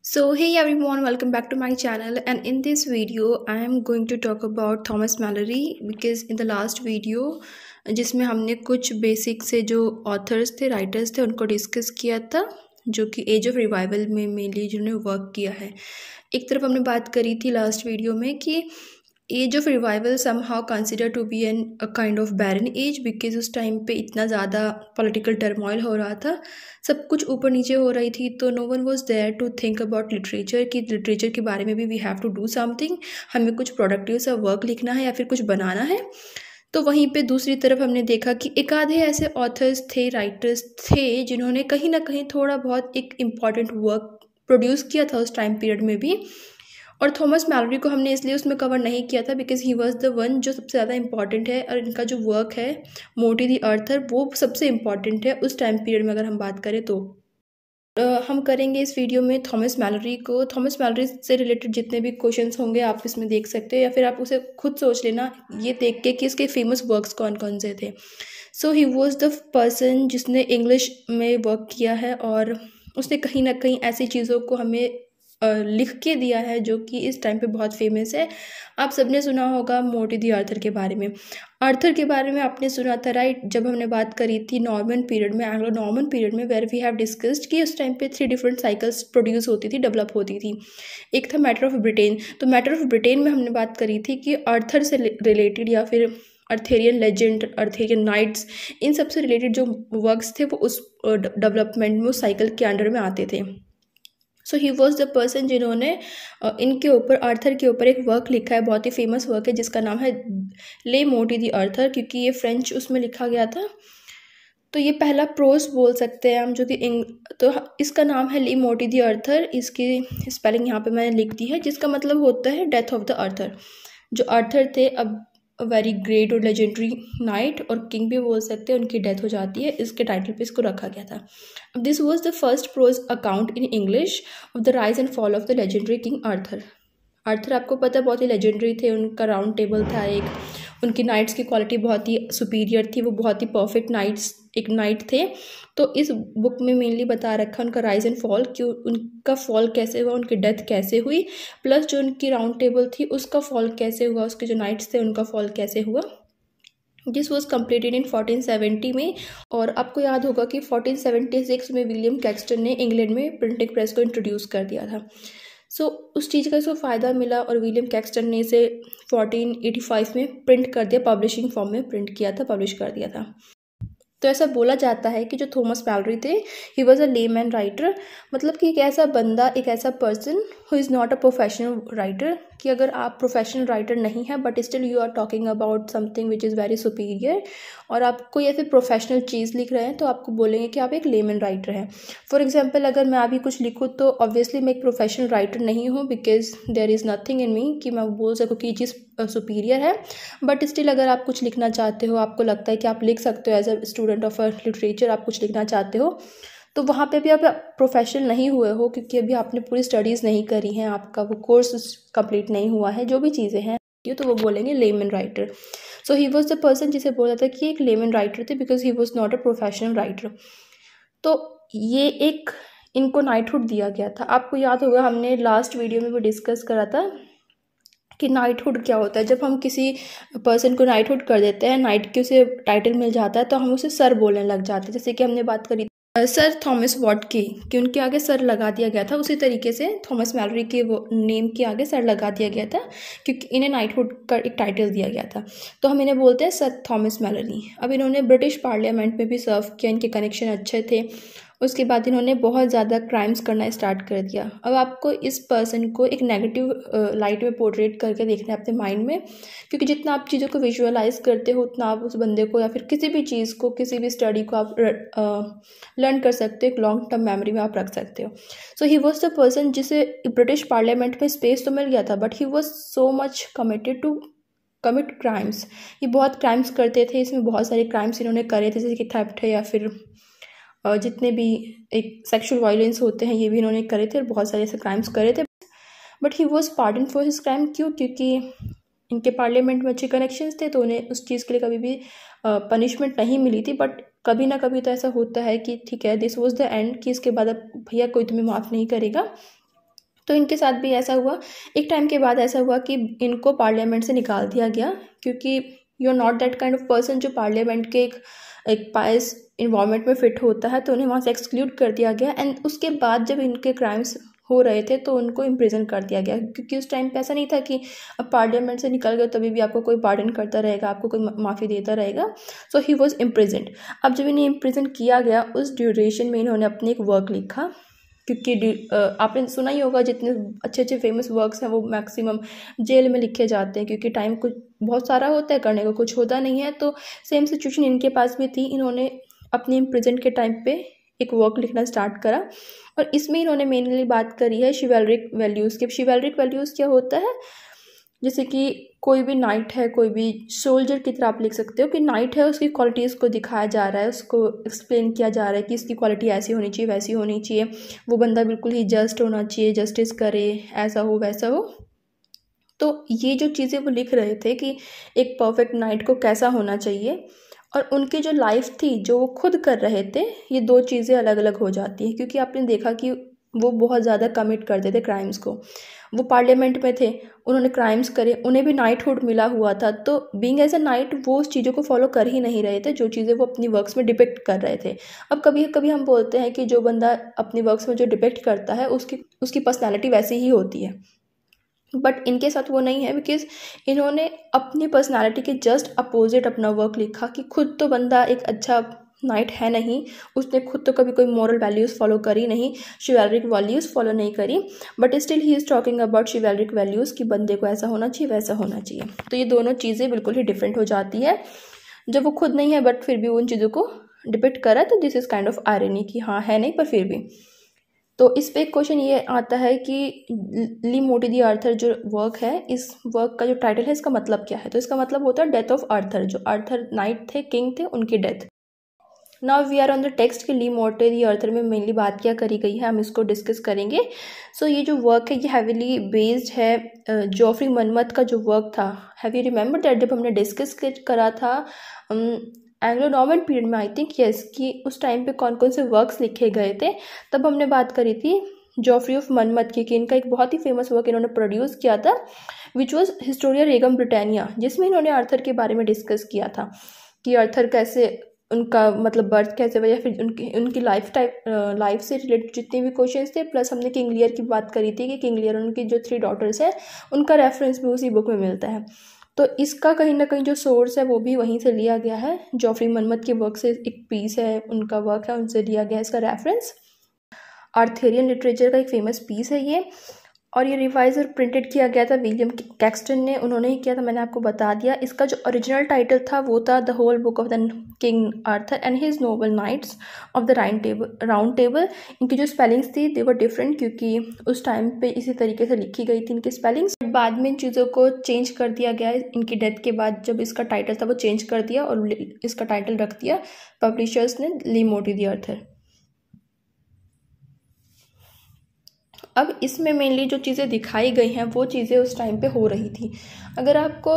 so hey everyone welcome back to my channel and in this video i am going to talk about thomas mallory because in the last video जिसमें हमने कुछ basic से जो authors थे writers थे उनको discuss किया था जो कि एज ऑफ रिवाइवल में मेनली जिन्होंने वर्क किया है एक तरफ हमने बात करी थी लास्ट वीडियो में कि age of revival somehow consider to be an a kind of barren age because उस टाइम पे इतना ज़्यादा पॉलिटिकल टर्मोइल हो रहा था सब कुछ ऊपर नीचे हो रही थी तो no one was there to think about literature कि लिटरेचर के बारे में भी we have to do something हमें कुछ प्रोडक्टिव सा वर्क लिखना है या फिर कुछ बनाना है तो वहीं पे दूसरी तरफ हमने देखा कि एक आधे ऐसे ऑथर्स थे राइटर्स थे जिन्होंने कहीं ना कहीं थोड़ा बहुत एक इम्पॉर्टेंट वर्क प्रोड्यूस किया था उस टाइम पीरियड में भी और थॉमस मैलोरी को हमने इसलिए उसमें कवर नहीं किया था because he was the one जो सबसे ज़्यादा इंपॉर्टेंट है और इनका जो वर्क है मोटी दी अर्थर वो सबसे इम्पॉर्टेंट है उस टाइम पीरियड में अगर हम बात करें तो हम करेंगे इस वीडियो में थॉमस मैलोरी को थॉमस मैलरी से रिलेटेड जितने भी क्वेश्चंस होंगे आप इसमें देख सकते हो या फिर आप उसे खुद सोच लेना ये देख के कि इसके फेमस वर्क्स कौन कौन से थे so he was the person जिसने इंग्लिश में वर्क किया है और उसने कहीं ना कहीं ऐसी चीज़ों को हमें लिख के दिया है जो कि इस टाइम पे बहुत फेमस है आप सबने सुना होगा मोटी दी आर्थर के बारे में आर्थर के बारे में आपने सुना था राइट जब हमने बात करी थी नॉर्मन पीरियड में एंग्लो नॉर्मन पीरियड में वेर वी हैव डिस्कस्ड कि उस टाइम पे थ्री डिफरेंट साइकिल्स प्रोड्यूस होती थी डेवलप होती थी एक था मैटर ऑफ ब्रिटेन तो मैटर ऑफ ब्रिटेन में हमने बात करी थी कि आर्थर से रिलेटेड या फिर अर्थेरियन लेजेंड अर्थेरियन नाइट्स इन सब से रिलेटेड जो वर्क्स थे वो उस डेवलपमेंट में उस साइकिल के अंडर में आते थे so he was the person जिन्होंने इनके ऊपर आर्थर के ऊपर एक वर्क लिखा है बहुत ही फेमस वर्क है जिसका नाम है ले मोटी दी आर्थर क्योंकि ये फ्रेंच उसमें लिखा गया था तो ये पहला प्रोज बोल सकते हैं हम जो कि तो इसका नाम है ली मोटी दी अर्थर इसकी स्पेलिंग यहाँ पे मैंने लिख दी है जिसका मतलब होता है डेथ ऑफ द अर्थर जो अर्थर थे अब वेरी ग्रेट और लेजेंडरी नाइट और किंग भी बोल सकते हैं उनकी डेथ हो जाती है इसके टाइटल पे इसको रखा गया था this was the first prose account in English of the rise and fall of the legendary king Arthur Arthur आपको पता बहुत ही लेजेंडरी थे उनका राउंड टेबल था एक उनकी नाइट्स की क्वालिटी बहुत ही सुपीरियर थी वो बहुत ही परफेक्ट नाइट्स एक नाइट थे तो इस बुक में मेनली बता रखा उनका राइज एंड फॉल कि उनका फॉल कैसे हुआ उनकी डेथ कैसे हुई प्लस जो उनकी राउंड टेबल थी उसका फॉल कैसे हुआ उसके जो नाइट्स थे उनका फॉल कैसे हुआ this was completed in fourteen seventy में और आपको याद होगा कि फोर्टीन सेवेंटी सिक्स में विलियम कैक्सटन ने इंग्लैंड में प्रिंटिंग प्रेस को इंट्रोड्यूस कर दिया था सो so, उस चीज़ का इसको फ़ायदा मिला और विलियम कैक्सटन ने इसे 1485 में प्रिंट कर दिया पब्लिशिंग फॉर्म में प्रिंट किया था पब्लिश कर दिया था तो ऐसा बोला जाता है कि जो थॉमस पैलरी थे he was a layman writer मतलब कि एक ऐसा बंदा एक ऐसा person who is not a professional writer कि अगर आप प्रोफेशनल राइटर नहीं हैं but still you are talking about something which is very superior और आप कोई ऐसे प्रोफेशनल चीज़ लिख रहे हैं तो आपको बोलेंगे कि आप एक लेमन राइटर हैं फॉर एग्जाम्पल अगर मैं अभी कुछ लिखूँ तो ऑब्वियसली मैं एक प्रोफेशनल राइटर नहीं हूँ because there is nothing in me कि मैं बोल सकूँ कि ये चीज़ सुपीरियर है बट स्टिल अगर आप कुछ लिखना चाहते हो आपको लगता है कि आप लिख सकते हो as a student of literature आप कुछ लिखना चाहते हो तो वहाँ पे भी आप प्रोफेशनल नहीं हुए हो क्योंकि अभी आपने पूरी स्टडीज़ नहीं करी हैं आपका वो कोर्स कंप्लीट नहीं हुआ है जो भी चीज़ें हैं तो वो बोलेंगे layman writer so he was the person जिसे बोला था कि एक लेमन राइटर थे because he was not a professional writer तो ये एक इनको नाइटहुड दिया गया था आपको याद होगा हमने लास्ट वीडियो में वो डिस्कस करा था कि नाइटहुड क्या होता है जब हम किसी पर्सन को नाइटहुड कर देते हैं नाइट के उसे टाइटल मिल जाता है तो हम उसे सर बोलने लग जाते हैं जैसे कि हमने बात करी सर थॉमस वॉट की कि उनके आगे सर लगा दिया गया था उसी तरीके से थॉमस मैलरी के वो नेम के आगे सर लगा दिया गया था क्योंकि इन्हें नाइटहुड का एक टाइटल दिया गया था तो हम इन्हें बोलते हैं सर थॉमस मैलरी अब इन्होंने ब्रिटिश पार्लियामेंट में भी सर्व किया इनके कनेक्शन अच्छे थे उसके बाद इन्होंने बहुत ज़्यादा क्राइम्स करना स्टार्ट कर दिया अब आपको इस पर्सन को एक नेगेटिव लाइट में पोर्ट्रेट करके देखना है अपने माइंड में क्योंकि जितना आप चीज़ों को विजुअलाइज करते हो उतना आप उस बंदे को या फिर किसी भी चीज़ को किसी भी स्टडी को आप लर्न कर सकते हो एक लॉन्ग टर्म मेमोरी में आप रख सकते हो so he was the person जिसे ब्रिटिश पार्लियामेंट में स्पेस तो मिल गया था but he was so much committed to commit crimes ये बहुत क्राइम्स करते थे इसमें बहुत सारे क्राइम्स इन्होंने करे थे जैसे कि थेप्ट है या फिर जितने भी एक सेक्शुअल वायलेंस होते हैं ये भी इन्होंने करे थे और बहुत सारे ऐसे क्राइम्स करे थे but he was pardon for his crime क्यों क्योंकि इनके पार्लियामेंट में अच्छे कनेक्शंस थे तो उन्हें उस चीज़ के लिए कभी भी पनिशमेंट नहीं मिली थी बट कभी ना कभी तो ऐसा होता है कि ठीक है दिस वॉज द एंड कि इसके बाद अब भैया कोई तुम्हें माफ़ नहीं करेगा तो इनके साथ भी ऐसा हुआ एक टाइम के बाद ऐसा हुआ कि इनको पार्लियामेंट से निकाल दिया गया क्योंकि you are not that kind of person जो पार्लियामेंट के एक एक पायस इन्वामेंट में फिट होता है तो उन्हें वहाँ से एक्सक्लूड कर दिया गया एंड उसके बाद जब इनके क्राइम्स हो रहे थे तो उनको इम्प्रिजन कर दिया गया क्योंकि उस टाइम पे ऐसा नहीं था कि अब पार्लियामेंट से निकल गए तभी भी आपको कोई पार्डन करता रहेगा आपको कोई माफ़ी देता रहेगा सो ही वॉज इम्प्रिजेंट अब जब इन्हें इम्प्रिजन किया गया उस ड्यूरेशन में इन्होंने अपने एक वर्क लिखा क्योंकि आपने सुना ही होगा जितने अच्छे अच्छे फेमस वर्क्स हैं वो मैक्सिमम जेल में लिखे जाते हैं क्योंकि टाइम कुछ बहुत सारा होता है करने को कुछ होता नहीं है तो सेम सिचुएशन इनके पास भी थी इन्होंने अपने प्रेजेंट के टाइम पे एक वर्क लिखना स्टार्ट करा और इसमें इन्होंने मेनली बात करी है शिवेलरिक वैल्यूज़ की शिवेलरिक वैल्यूज़ क्या होता है जैसे कि कोई भी नाइट है कोई भी सोल्जर की तरह आप लिख सकते हो कि नाइट है उसकी क्वालिटीज़ को दिखाया जा रहा है उसको एक्सप्लेन किया जा रहा है कि इसकी क्वालिटी ऐसी होनी चाहिए वैसी होनी चाहिए वो बंदा बिल्कुल ही जस्ट होना चाहिए जस्टिस करे ऐसा हो वैसा हो तो ये जो चीज़ें वो लिख रहे थे कि एक परफेक्ट नाइट को कैसा होना चाहिए और उनकी जो लाइफ थी जो वो खुद कर रहे थे ये दो चीज़ें अलग अलग हो जाती हैं क्योंकि आपने देखा कि वो बहुत ज़्यादा कमिट करते थे क्राइम्स को वो पार्लियामेंट में थे उन्होंने क्राइम्स करे उन्हें भी नाइटहुड मिला हुआ था तो बींग एज ए नाइट वो उस चीज़ों को फॉलो कर ही नहीं रहे थे जो चीज़ें वो अपनी वर्क्स में डिपेक्ट कर रहे थे अब कभी कभी हम बोलते हैं कि जो बंदा अपनी वर्क्स में जो डिपेक्ट करता है उसकी उसकी पर्सनैलिटी वैसी ही होती है बट इनके साथ वो नहीं है बिकॉज इन्होंने अपनी पर्सनालिटी के जस्ट अपोजिट अपना वर्क लिखा कि खुद तो बंदा एक अच्छा नाइट है नहीं उसने खुद तो कभी कोई मॉरल वैल्यूज़ फॉलो करी नहीं शिवेलरिक वैल्यूज़ फॉलो नहीं करी but still he is talking about chivalric values कि बंदे को ऐसा होना चाहिए वैसा होना चाहिए तो ये दोनों चीज़ें बिल्कुल ही डिफरेंट हो जाती है जब वो खुद नहीं है बट फिर भी उन चीज़ों को डिपेक्ट करा तो this is kind of irony कि हाँ है नहीं पर फिर भी तो इस पे क्वेश्चन ये आता है कि ली मोटी दी आर्थर जो वर्क है इस वर्क का जो टाइटल है इसका मतलब क्या है तो इसका मतलब होता है डेथ ऑफ आर्थर जो आर्थर नाइट थे किंग थे उनकी death now we are on the text के ली मोटे दी अर्थर में मेनली बात क्या करी गई है हम इसको डिस्कस करेंगे सो so, ये जो वर्क है ये हैविली बेस्ड है जोफ्री मनमत का जो वर्क था हैवी यू रिमेंबर दैट जब हमने डिस्कस करा था एंग्लो नॉर्मन पीरियड में आई थिंक यस कि उस टाइम पे कौन कौन से वर्क्स लिखे गए थे तब हमने बात करी थी जॉफ्री ऑफ मनमत की कि इनका एक बहुत ही फेमस वर्क इन्होंने प्रोड्यूस किया था which was Historia Regum Britanniae जिसमें इन्होंने आर्थर के बारे में डिस्कस किया था कि आर्थर कैसे उनका मतलब बर्थ कैसे हुआ या फिर उनकी उनकी लाइफ टाइप लाइफ से रिलेटेड जितने भी क्वेश्चन थे प्लस हमने किंग लियर की बात करी थी कि किंग लियर उनकी जो थ्री डॉटर्स हैं उनका रेफरेंस भी उसी बुक में मिलता है तो इसका कहीं ना कहीं जो सोर्स है वो भी वहीं से लिया गया है जॉफरी मनमत के वर्क से एक पीस है उनका वर्क है उनसे लिया गया है इसका रेफरेंस आर्थेरियन लिटरेचर का एक फेमस पीस है ये और ये रिवाइज और प्रिंटेड किया गया था विलियम कैक्सटन ने उन्होंने ही किया था मैंने आपको बता दिया इसका जो ओरिजिनल टाइटल था वो था the whole book of the king Arthur and his noble knights of the राइन टेबल राउंड टेबल इनकी जो स्पेलिंग्स थी दे वर डिफरेंट क्योंकि उस टाइम पे इसी तरीके से लिखी गई थी इनकी स्पेलिंग्स बाद में इन चीज़ों को चेंज कर दिया गया इनकी डेथ के बाद जब इसका टाइटल था वो चेंज कर दिया और इसका टाइटल रख दिया पब्लिशर्स ने ली मोटी दी आर्थर अब इसमें मेनली जो चीज़ें दिखाई गई हैं वो चीज़ें उस टाइम पे हो रही थी अगर आपको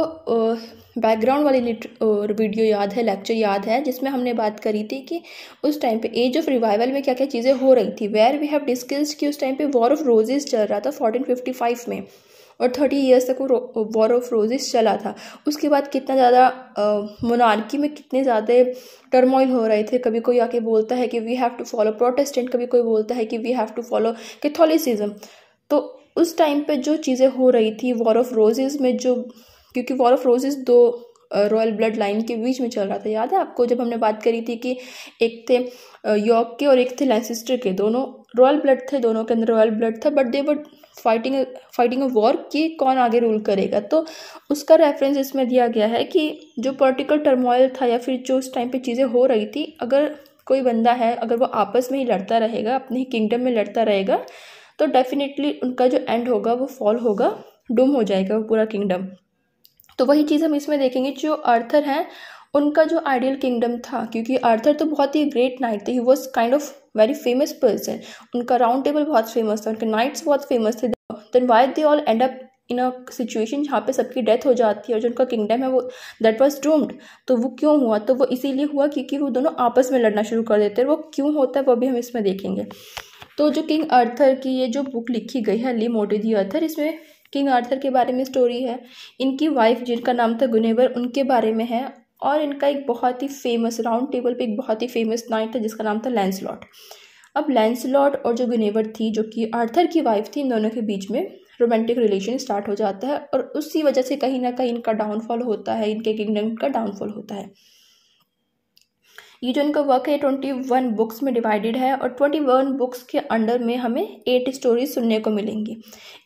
बैकग्राउंड वाली वीडियो याद है लेक्चर याद है जिसमें हमने बात करी थी कि उस टाइम पे एज ऑफ रिवाइवल में क्या क्या चीज़ें हो रही थी वेयर वी हैव डिस्कस्ड कि उस टाइम पे वॉर ऑफ रोजेज चल रहा था फोर्टीन फिफ्टी फाइव में और थर्टी ईयर्स तक वो वॉर ऑफ रोजेस चला था उसके बाद कितना ज़्यादा मोनार्की में कितने ज़्यादा टर्मोइल हो रहे थे कभी कोई आके बोलता है कि we have to follow Protestant कभी कोई बोलता है कि we have to follow Catholicism तो उस टाइम पे जो चीज़ें हो रही थी वॉर ऑफ रोजेज़ में जो क्योंकि वॉर ऑफ रोजेज़ दो रॉयल ब्लड लाइन के बीच में चल रहा था याद है आपको जब हमने बात करी थी कि एक थे यॉर्क के और एक थे लैंसिस्टर के दोनों रॉयल ब्लड थे दोनों के अंदर रॉयल ब्लड था but they were fighting fighting a war कि कौन आगे रूल करेगा तो उसका रेफरेंस इसमें दिया गया है कि जो पॉलिटिकल टर्मोइल था या फिर जो उस टाइम पे चीज़ें हो रही थी अगर कोई बंदा है अगर वो आपस में ही लड़ता रहेगा अपने ही किंगडम में लड़ता रहेगा तो डेफिनेटली उनका जो एंड होगा वो फॉल होगा डूम हो जाएगा वो पूरा किंगडम तो वही चीज़ हम इसमें देखेंगे जो आर्थर हैं उनका जो आइडियल किंगडम था क्योंकि आर्थर तो बहुत ही ग्रेट नाइट थे he was kind of very famous person उनका राउंड टेबल बहुत फेमस था उनके नाइट्स बहुत फेमस थे then why they all end up in a situation जहाँ पे सबकी डेथ हो जाती है और जो उनका किंगडम है वो दैट वॉज डूम्ड तो वो क्यों हुआ तो वो इसीलिए हुआ क्योंकि वो दोनों आपस में लड़ना शुरू कर देते हैं वो क्यों होता है वो भी हम इसमें देखेंगे तो जो किंग आर्थर की ये जो बुक लिखी गई है ली मोटी दी आर्थर इसमें किंग आर्थर के बारे में स्टोरी है इनकी वाइफ जिनका नाम था गुनेवर उनके बारे में है और इनका एक बहुत ही फेमस राउंड टेबल पे एक बहुत ही फेमस नाइट था जिसका नाम था लैंसलॉट अब लैंसलॉट और जो गुनेवर थी जो कि आर्थर की वाइफ थी इन दोनों के बीच में रोमांटिक रिलेशन स्टार्ट हो जाता है और उसी वजह से कहीं ना कहीं इनका डाउनफॉल होता है इनके किंगडम का डाउनफॉल होता है ये जो इनका वर्क है ट्वेंटी वन बुक्स में डिवाइडेड है और ट्वेंटी वन बुक्स के अंडर में हमें एट स्टोरी सुनने को मिलेंगी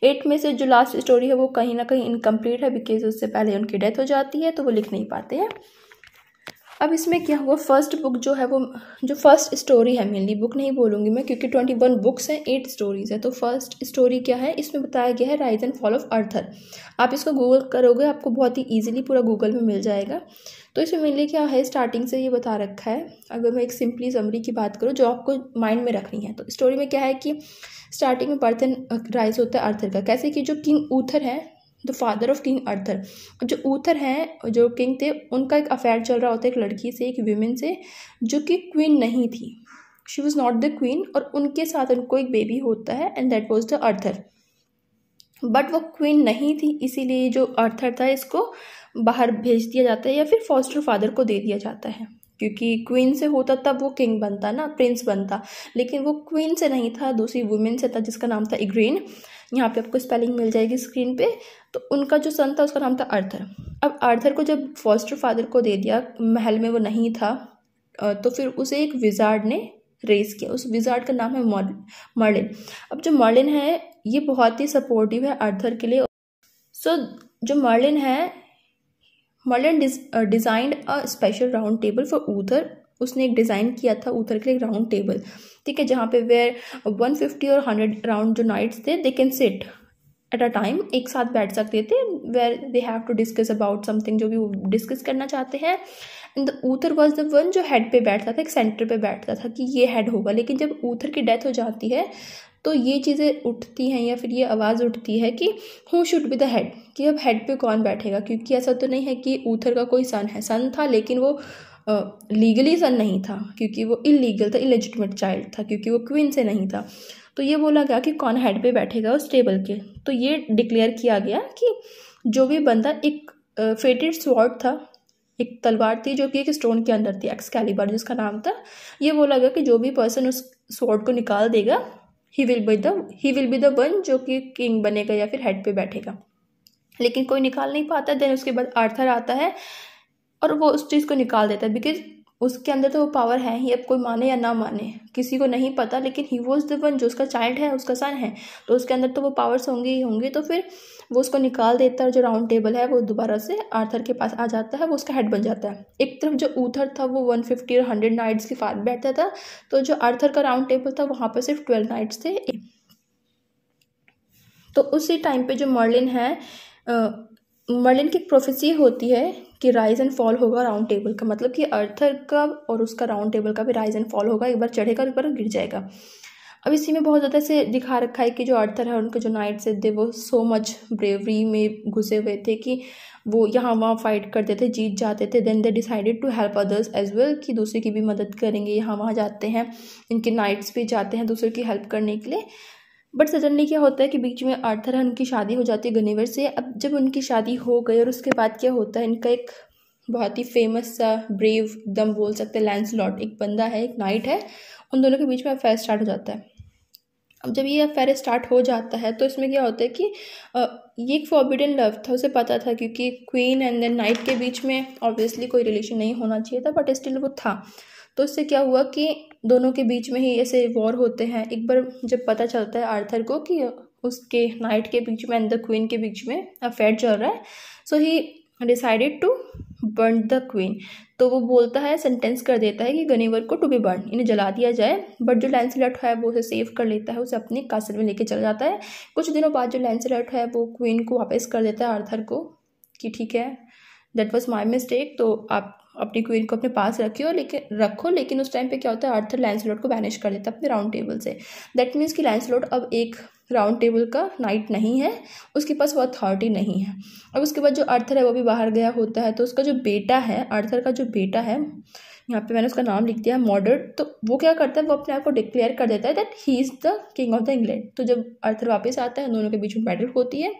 एट में से जो लास्ट स्टोरी है वो कहीं ना कहीं इनकम्प्लीट है बिकॉज उससे पहले उनकी डेथ हो जाती है तो वो लिख नहीं पाते हैं अब इसमें क्या हुआ फर्स्ट बुक जो है वो जो फर्स्ट स्टोरी है मेनली बुक नहीं बोलूँगी मैं क्योंकि ट्वेंटी वन बुक्स हैं एट स्टोरीज है तो फर्स्ट स्टोरी क्या है इसमें बताया गया है rise and fall of Arthur आप इसको गूगल करोगे आपको बहुत ही ईजिली पूरा गूगल में मिल जाएगा तो इसमें मेनली क्या है स्टार्टिंग से ये बता रखा है अगर मैं एक सिंपली समरी की बात करूँ जो आपको माइंड में रखनी है तो स्टोरी में क्या है कि स्टार्टिंग में बर्थ एंड राइज होता है अर्थर का कैसे कि जो किंग ऊथर है the father of king Arthur जो ऊथर हैं जो किंग थे उनका एक अफेयर चल रहा होता है एक लड़की से एक वीमेन से जो कि क्वीन नहीं थी she was not the queen और उनके साथ उनको एक बेबी होता है and that was the Arthur but वो क्वीन नहीं थी इसीलिए जो अर्थर था इसको बाहर भेज दिया जाता है या फिर फॉस्टर फादर को दे दिया जाता है क्योंकि क्वीन से होता तब वो किंग बनता ना प्रिंस बनता लेकिन वो क्वीन से नहीं था दूसरी वुमेन से था जिसका नाम था इग्रीन यहाँ पे आपको स्पेलिंग मिल जाएगी स्क्रीन पे तो उनका जो सन था उसका नाम था आर्थर अब आर्थर को जब फॉस्टर फादर को दे दिया महल में वो नहीं था तो फिर उसे एक विजार्ड ने रेस किया उस विजार्ड का नाम है मर्लिन अब जो मर्लिन है ये बहुत ही सपोर्टिव है आर्थर के लिए सो जो मर्लिन है Merlin designed a special round table for Uther उसने एक डिज़ाइन किया था उधर के लिए राउंड टेबल ठीक है जहाँ पे वेयर 150 और 100 राउंड जो नाइट्स थे they can sit at a time एक साथ बैठ सकते थे where they have to discuss about something जो भी वो डिस्कस करना चाहते हैं and the Uther was the one जो हेड पे बैठता था एक सेंटर पे बैठता था कि ये हेड होगा लेकिन जब ऊथर की डेथ हो जाती है तो ये चीज़ें उठती हैं या फिर ये आवाज़ उठती है कि who should be the head कि अब हेड पे कौन बैठेगा क्योंकि ऐसा तो नहीं है कि ऊथर का कोई सन है सन था लेकिन वो लीगली सन नहीं था क्योंकि वो इलीगल था इलेजिटमेट चाइल्ड था क्योंकि वो क्वीन से नहीं था तो ये बोला गया कि कौन हेड पे बैठेगा उस टेबल के तो ये डिक्लेयर किया गया कि जो भी बंदा एक फेटेड स्वॉर्ड था एक तलवार थी जो कि एक स्टोन के अंदर थी एक्स एक्सकैलिबर जिसका नाम था ये बोला गया कि जो भी पर्सन उस स्वॉर्ड को निकाल देगा he will be the he will be the one जो कि किंग बनेगा या फिर हेड पे बैठेगा लेकिन कोई निकाल नहीं पाता देन उसके बाद आर्थर आता है और वो उस चीज़ को निकाल देता है बिकॉज उसके अंदर तो वो पावर है ही अब कोई माने या ना माने किसी को नहीं पता लेकिन ही वॉज द वन जो उसका चाइल्ड है उसका सन है तो उसके अंदर तो वो पावर्स होंगी ही होंगी तो फिर वो उसको निकाल देता है जो राउंड टेबल है वो दोबारा से आर्थर के पास आ जाता है वो उसका हेड बन जाता है एक तरफ जो ऊथर था वो वन फिफ्टी और हंड्रेड नाइट्स के साथ बैठता था तो जो आर्थर का राउंड टेबल था वहाँ पर सिर्फ ट्वेल्व नाइट्स थे तो उसी टाइम पर जो मर्लिन है मर्लिन की प्रोफेसी होती है कि राइज एंड फॉल होगा राउंड टेबल का मतलब कि अर्थर का और उसका राउंड टेबल का भी राइज एंड फॉल होगा एक बार चढ़ेगा और एक बार गिर जाएगा अब इसी में बहुत ज़्यादा से दिखा रखा है कि जो अर्थर है उनके जो नाइट्स थे वो सो मच ब्रेवरी में घुसे हुए थे कि वो यहाँ वहाँ फाइट करते थे जीत जाते थे then they decided to help others as well कि दूसरे की भी मदद करेंगे यहाँ वहाँ जाते हैं इनके नाइट्स भी जाते हैं दूसरे की हेल्प करने के लिए बट सडनली क्या होता है कि बीच में आर्थर है उनकी शादी हो जाती है गनीवर से अब जब उनकी शादी हो गई और उसके बाद क्या होता है इनका एक बहुत ही फेमस सा ब्रेव दम बोल सकते हैं लैंस लॉट एक बंदा है एक नाइट है उन दोनों के बीच में अफेयर स्टार्ट हो जाता है अब जब ये अफेयर स्टार्ट हो जाता है तो इसमें क्या होता है कि ये एक फॉरबिडन लव था उसे पता था क्योंकि क्वीन एंड देन नाइट के बीच में ऑब्वियसली कोई रिलेशन नहीं होना चाहिए था बट स्टिल वो था तो इससे क्या हुआ कि दोनों के बीच में ही ऐसे वॉर होते हैं एक बार जब पता चलता है आर्थर को कि उसके नाइट के बीच में एंड द क्वीन के बीच में अफेयर चल रहा है so he decided to burn the queen तो वो बोलता है सेंटेंस कर देता है कि गनीवर को टू बी बर्न इन्हें जला दिया जाए बट जो लैंस लैंसलेट है वो उसे सेव कर लेता है उसे अपने कासल में लेके चल जाता है कुछ दिनों बाद जो लैंसलेट है वो क्वीन को वापस कर देता है आर्थर को कि ठीक है दैट वॉज माई मिस्टेक तो आप अपनी क्वीन को अपने पास रखियो लेकिन रखो लेकिन उस टाइम पे क्या होता है आर्थर लैंसलोट को बैनिश कर देता है अपने राउंड टेबल से दैट मीन्स कि लैंसलोट अब एक राउंड टेबल का नाइट नहीं है उसके पास वो अथॉरिटी नहीं है अब उसके बाद जो आर्थर है वो भी बाहर गया होता है तो उसका जो बेटा है आर्थर का जो बेटा है यहाँ पे मैंने उसका नाम लिख दिया मॉडर्ड तो वो क्या करता है वो अपने आप को डिक्लेयर कर देता है that he is the king of the England तो जब आर्थर वापस आता है दोनों के बीच में बैटल होती है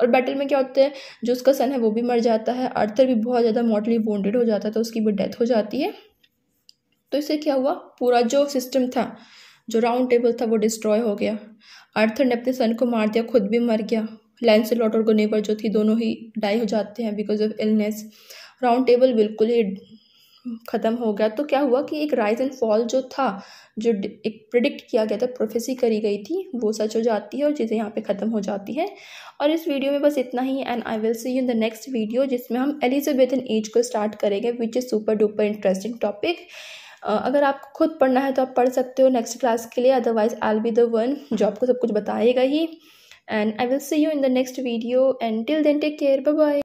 और बैटल में क्या होता है जो उसका सन है वो भी मर जाता है आर्थर भी बहुत ज़्यादा मोटली वॉन्डेड हो जाता है तो उसकी भी डेथ हो जाती है तो इससे क्या हुआ पूरा जो सिस्टम था जो राउंड टेबल था वो डिस्ट्रॉय हो गया आर्थर ने अपने सन को मार दिया खुद भी मर गया लैंसलॉट और गुनेवर जो थी दोनों ही डाई हो जाते हैं because of illness round table बिल्कुल ही ख़त्म हो गया तो क्या हुआ कि एक राइज एंड फॉल जो था जो एक प्रिडिक्ट किया गया था प्रोफेसी करी गई थी वो सच हो जाती है और चीज़ें यहाँ पे ख़त्म हो जाती है और इस वीडियो में बस इतना ही and I will see you in the next video जिसमें हम एलिजाबेथ इन एज को स्टार्ट करेंगे which is super duper interesting topic अगर आपको खुद पढ़ना है तो आप पढ़ सकते हो नेक्स्ट क्लास के लिए otherwise I be the one जो आपको सब कुछ बताएगा ही and I will see you in the next video and till then take care bye